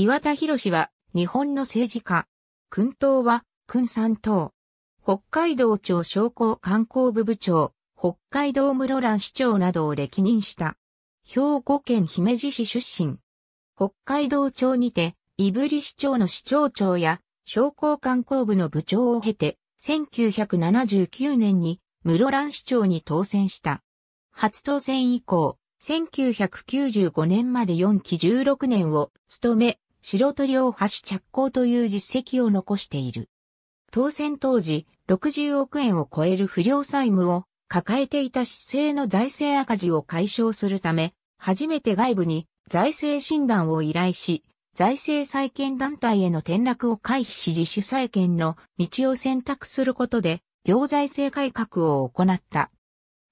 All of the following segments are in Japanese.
岩田博は、日本の政治家。君党は、君三党。北海道庁商工観光部部長、北海道室蘭市長などを歴任した。兵庫県姫路市出身。北海道庁にて、胆振市長の市長長や、商工観光部の部長を経て、1979年に、室蘭市長に当選した。初当選以降、1995年まで4期16年を務め、白鳥大橋着工という実績を残している。当選当時、60億円を超える不良債務を抱えていた市政の財政赤字を解消するため、初めて外部に財政診断を依頼し、財政再建団体への転落を回避し自主再建の道を選択することで、行財政改革を行った。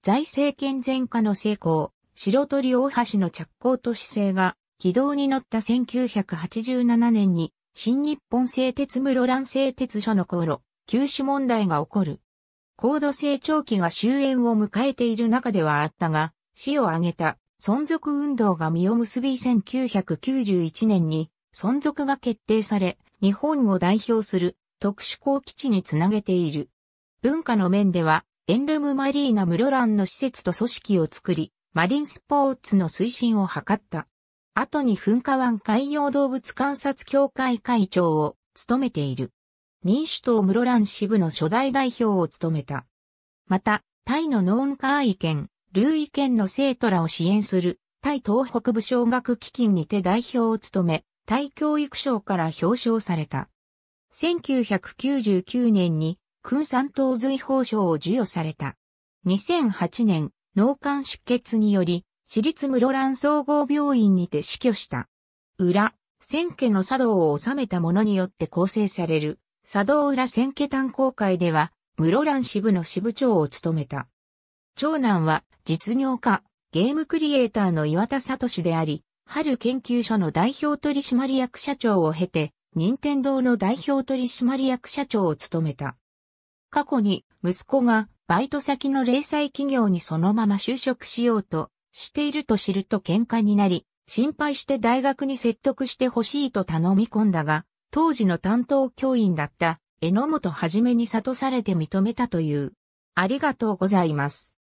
財政健全化の成功、白鳥大橋の着工と姿勢が軌道に乗った1987年に、新日本製鉄室蘭製鉄所の頃、休止問題が起こる。高度成長期が終焉を迎えている中ではあったが、死を挙げた存続運動が実を結び1991年に存続が決定され、日本を代表する特殊港基地につなげている。文化の面では、エンルムマリーナ室蘭の施設と組織を作り、マリンスポーツの推進を図った。後に噴火湾海洋動物観察協会会長を務めている。民主党室蘭支部の初代代表を務めた。また、タイのノーンカーイ県、ルーイ県の生徒らを支援する、タイ東北部奨学基金にて代表を務め、タイ教育省から表彰された。1999年に、君山東随法賞を授与された。2008年、脳幹出血により、市立室蘭総合病院にて死去した。裏、千家の茶道を治めた者によって構成される、茶道裏千家炭鉱会では、室蘭支部の支部長を務めた。長男は、実業家、ゲームクリエイターの岩田聡であり、春研究所の代表取締役社長を経て、任天堂の代表取締役社長を務めた。過去に、息子が、バイト先の零細企業にそのまま就職しようと、していると知ると喧嘩になり、心配して大学に説得してほしいと頼み込んだが、当時の担当教員だった榎本はじめに諭されて認めたという。ありがとうございます。